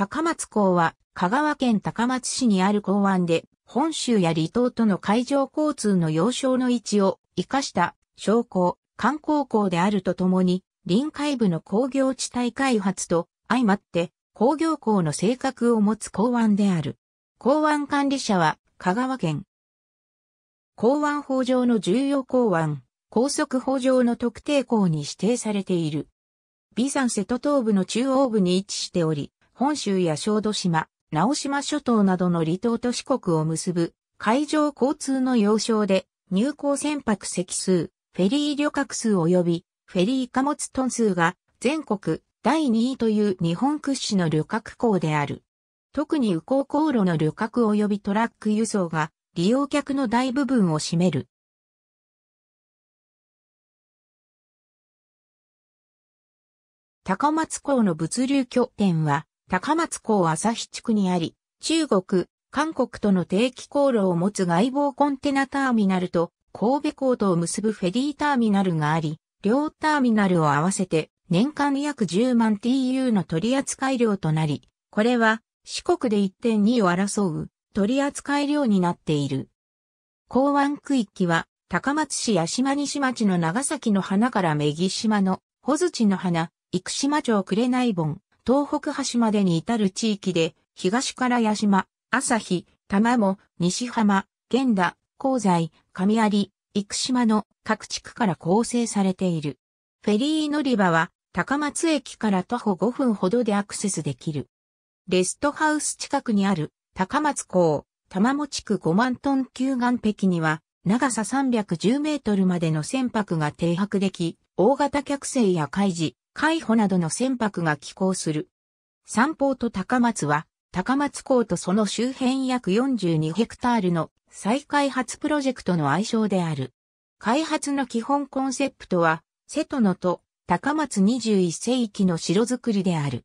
高松港は香川県高松市にある港湾で、本州や離島との海上交通の要衝の位置を活かした商工、観光港であるとともに、臨海部の工業地帯開発と相まって工業港の性格を持つ港湾である。港湾管理者は香川県。港湾法上の重要港湾、高速法上の特定港に指定されている。ザ山瀬戸東部の中央部に位置しており、本州や小豆島、直島諸島などの離島と四国を結ぶ海上交通の要衝で入港船舶席数、フェリー旅客数及びフェリー貨物トン数が全国第2位という日本屈指の旅客港である。特に右航航路の旅客及びトラック輸送が利用客の大部分を占める。高松港の物流拠点は高松港旭地区にあり、中国、韓国との定期航路を持つ外防コンテナターミナルと神戸港とを結ぶフェリーターミナルがあり、両ターミナルを合わせて年間約10万 TU の取扱量となり、これは四国で1.2を争う取扱量になっている。港湾区域は高松市八島西町の長崎の花から女木島の穂槌の花、生島町紅盆、東北端までに至る地域で、東から八島、朝日、玉も、西浜、源田、香西、上有、生島の各地区から構成されている。フェリー乗り場は、高松駅から徒歩5分ほどでアクセスできる。レストハウス近くにある、高松港、玉も地区5万トン級岸壁には、長さ310メートルまでの船舶が停泊でき、大型客船や海事、海保などの船舶が寄港する。三方と高松は、高松港とその周辺約42ヘクタールの再開発プロジェクトの愛称である。開発の基本コンセプトは、瀬戸野と高松21世紀の城づくりである。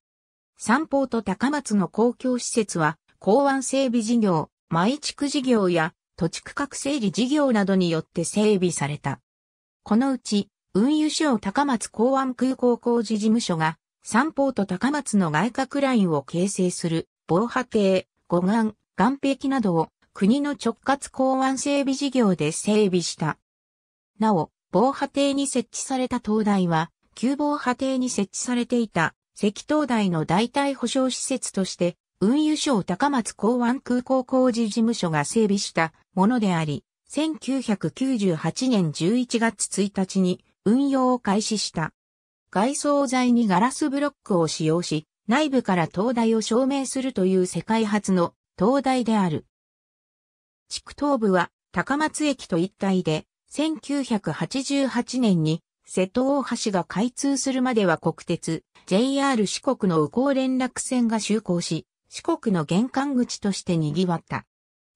三方と高松の公共施設は、港湾整備事業、毎地区事業や土地区画整理事業などによって整備された。このうち、運輸省高松港湾空港工事事務所が、三方と高松の外郭ラインを形成する、防波堤、護岸、岸壁などを国の直轄港湾整備事業で整備した。なお、防波堤に設置された灯台は、旧防波堤に設置されていた石灯台の代替保障施設として、運輸省高松港湾空港工事事務所が整備したものであり、1998年11月1日に運用を開始した。外装材にガラスブロックを使用し、内部から灯台を証明するという世界初の灯台である。地区東部は高松駅と一体で、1988年に瀬戸大橋が開通するまでは国鉄、JR 四国の右行連絡船が就航し、四国の玄関口として賑わった。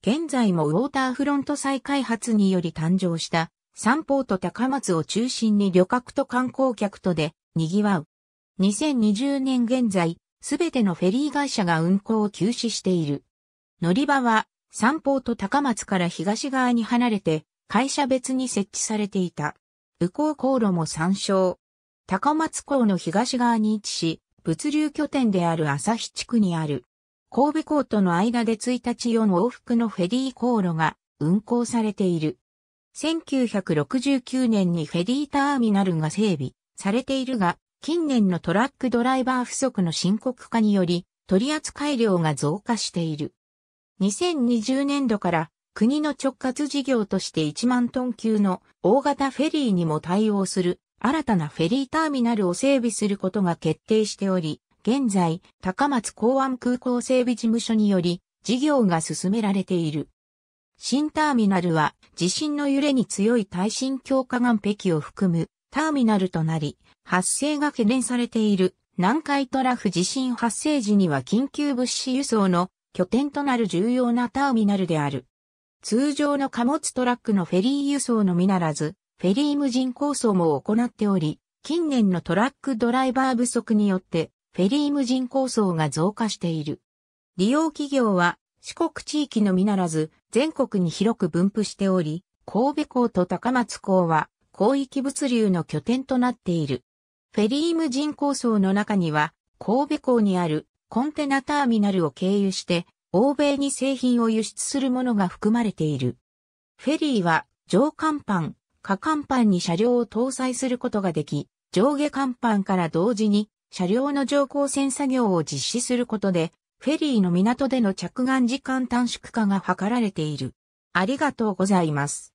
現在もウォーターフロント再開発により誕生した三方と高松を中心に旅客と観光客とで賑わう。2020年現在、すべてのフェリー会社が運航を休止している。乗り場は、三方と高松から東側に離れて、会社別に設置されていた。右港航路も参照。高松港の東側に位置し、物流拠点である旭地区にある。神戸港との間で1日4往復のフェリー航路が運航されている。1969年にフェリーターミナルが整備されているが、近年のトラックドライバー不足の深刻化により、取扱量が増加している。2020年度から国の直轄事業として1万トン級の大型フェリーにも対応する新たなフェリーターミナルを整備することが決定しており、現在、高松港湾空港整備事務所により事業が進められている。新ターミナルは地震の揺れに強い耐震強化岩壁を含むターミナルとなり、発生が懸念されている南海トラフ地震発生時には緊急物資輸送の拠点となる重要なターミナルである。通常の貨物トラックのフェリー輸送のみならず、フェリー無人構想も行っており、近年のトラックドライバー不足によって、フェリー無人構想が増加している。利用企業は四国地域のみならず、全国に広く分布しており、神戸港と高松港は広域物流の拠点となっている。フェリー無人構想の中には、神戸港にあるコンテナターミナルを経由して、欧米に製品を輸出するものが含まれている。フェリーは上甲板、下甲板に車両を搭載することができ、上下甲板から同時に車両の乗降船作業を実施することで、フェリーの港での着岸時間短縮化が図られている。ありがとうございます。